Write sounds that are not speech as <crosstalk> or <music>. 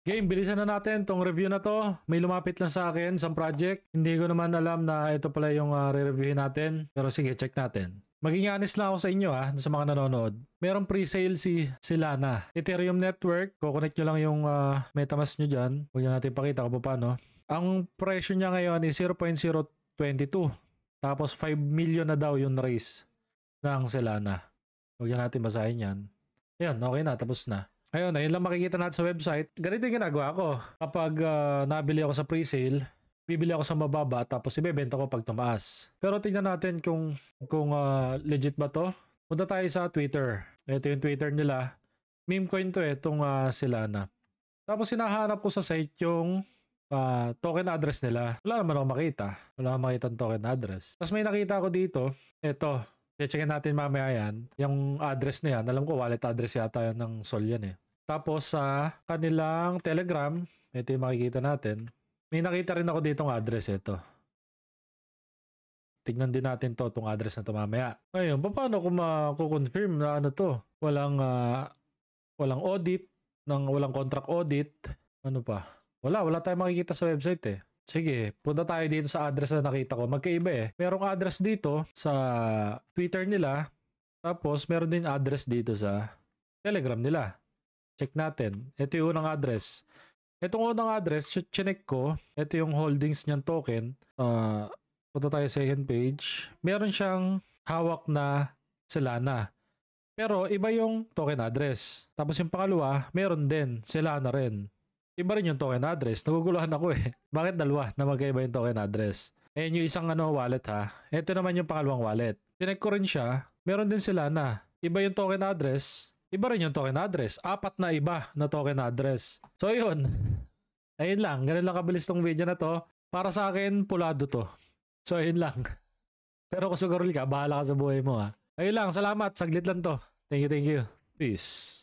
Game, bilisan na natin tong review na to. May lumapit lang sa akin sa project. Hindi ko naman alam na ito pala yung uh, re-reviewin natin. Pero sige, check natin. Maging honest lang ako sa inyo ha, ah, sa mga nanonood. Merong pre-sale si Silana. Ethereum Network, kukonect nyo lang yung uh, metamask nyo dyan. Huwag natin pakita kung paano. Ang presyo niya ngayon is 0.022. Tapos 5 million na daw yung raise ng Silana. Huwag natin basahin yan. Ayan, okay na, tapos na. Ayun, ayun lang makikita natin sa website. Ganito yung ginagawa ko. Kapag uh, nabili ako sa pre-sale, bibili ako sa mababa tapos ibebenta ko pag tumaas. Pero tingnan natin kung kung uh, legit ba to. Punta tayo sa Twitter. Ito yung Twitter nila. Meme coin to eh, itong uh, sila Tapos sinahanap ko sa site yung uh, token address nila. Wala naman ako makita. Wala akong makita ang token address. Tapos may nakita ako dito. Ito, Checkin natin mamaya yan. Yung address niya, alam ko wallet address yata yan ng Sol yan eh. Tapos sa kanilang Telegram, ito yung makikita natin. May nakita rin ako ditong address ito. Tignan din natin to, tong address na to mamaya. Ngayon, paano ko ma-confirm na ano to? Walang, uh, walang audit, ng walang contract audit. Ano pa? Wala, wala tayong makikita sa website eh. Sige, punta tayo dito sa address na nakita ko. Magkaiba eh. Merong address dito sa Twitter nila. Tapos, meron din address dito sa Telegram nila. Check natin. Ito yung unang address. Itong unang address, chinek ko. Ito yung holdings niyang token. Uh, punta tayo sa second page. Meron siyang hawak na Solana. Pero iba yung token address. Tapos yung pangalawa, meron din Solana rin. Iba rin yung token address. Naguguluhan ako eh. <laughs> Bakit dalawa na magkaiba yung token address? Ayan yung isang ano, wallet ha. Ito naman yung pangalawang wallet. Tinek ko rin siya. Meron din sila na iba yung token address. Iba rin yung token address. Apat na iba na token address. So yun. Ayun lang. Ganun lang kabilis tong video na to. Para sa akin, pulado to. So ayun lang. <laughs> Pero kung sugurol ka, bahala ka sa buhay mo ha. Ayun lang. Salamat. Saglit lang to. Thank you, thank you. Peace.